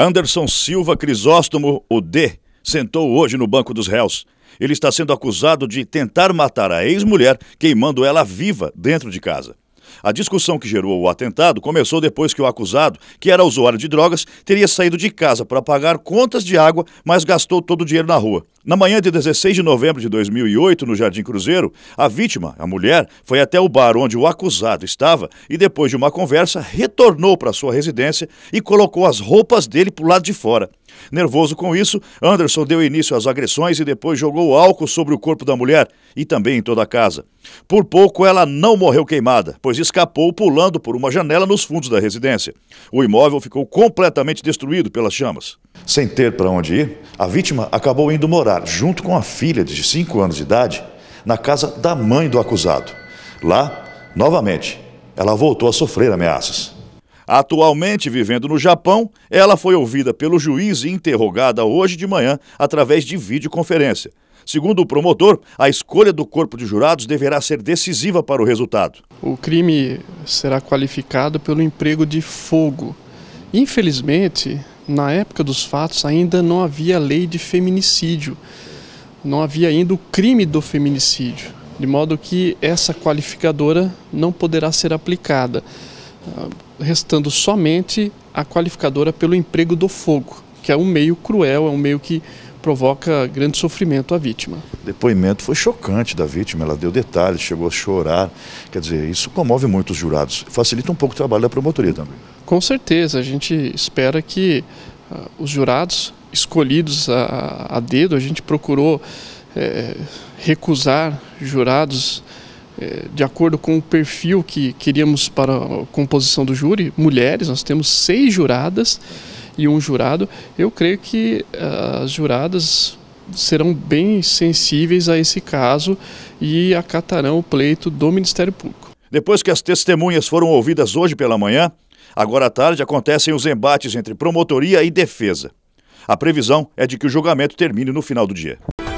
Anderson Silva Crisóstomo, o D, sentou hoje no banco dos réus. Ele está sendo acusado de tentar matar a ex-mulher, queimando ela viva dentro de casa. A discussão que gerou o atentado começou depois que o acusado, que era usuário de drogas, teria saído de casa para pagar contas de água, mas gastou todo o dinheiro na rua. Na manhã de 16 de novembro de 2008, no Jardim Cruzeiro, a vítima, a mulher, foi até o bar onde o acusado estava e, depois de uma conversa, retornou para sua residência e colocou as roupas dele para o lado de fora. Nervoso com isso, Anderson deu início às agressões e depois jogou álcool sobre o corpo da mulher e também em toda a casa. Por pouco ela não morreu queimada, pois escapou pulando por uma janela nos fundos da residência. O imóvel ficou completamente destruído pelas chamas. Sem ter para onde ir, a vítima acabou indo morar junto com a filha de 5 anos de idade na casa da mãe do acusado. Lá, novamente, ela voltou a sofrer ameaças. Atualmente vivendo no Japão, ela foi ouvida pelo juiz e interrogada hoje de manhã através de videoconferência. Segundo o promotor, a escolha do corpo de jurados deverá ser decisiva para o resultado. O crime será qualificado pelo emprego de fogo. Infelizmente, na época dos fatos ainda não havia lei de feminicídio, não havia ainda o crime do feminicídio, de modo que essa qualificadora não poderá ser aplicada. Ah, restando somente a qualificadora pelo emprego do fogo, que é um meio cruel, é um meio que provoca grande sofrimento à vítima. O depoimento foi chocante da vítima, ela deu detalhes, chegou a chorar. Quer dizer, isso comove muito os jurados, facilita um pouco o trabalho da promotoria também. Com certeza, a gente espera que uh, os jurados escolhidos a, a, dedo, a gente procurou é, recusar jurados é, de acordo com o perfil que queríamos para a composição do júri, mulheres, nós temos seis juradas e um jurado. Eu creio que ah, as juradas serão bem sensíveis a esse caso e acatarão o pleito do Ministério Público. Depois que as testemunhas foram ouvidas hoje pela manhã, agora à tarde acontecem os embates entre promotoria e defesa. A previsão é de que o julgamento termine no final do dia.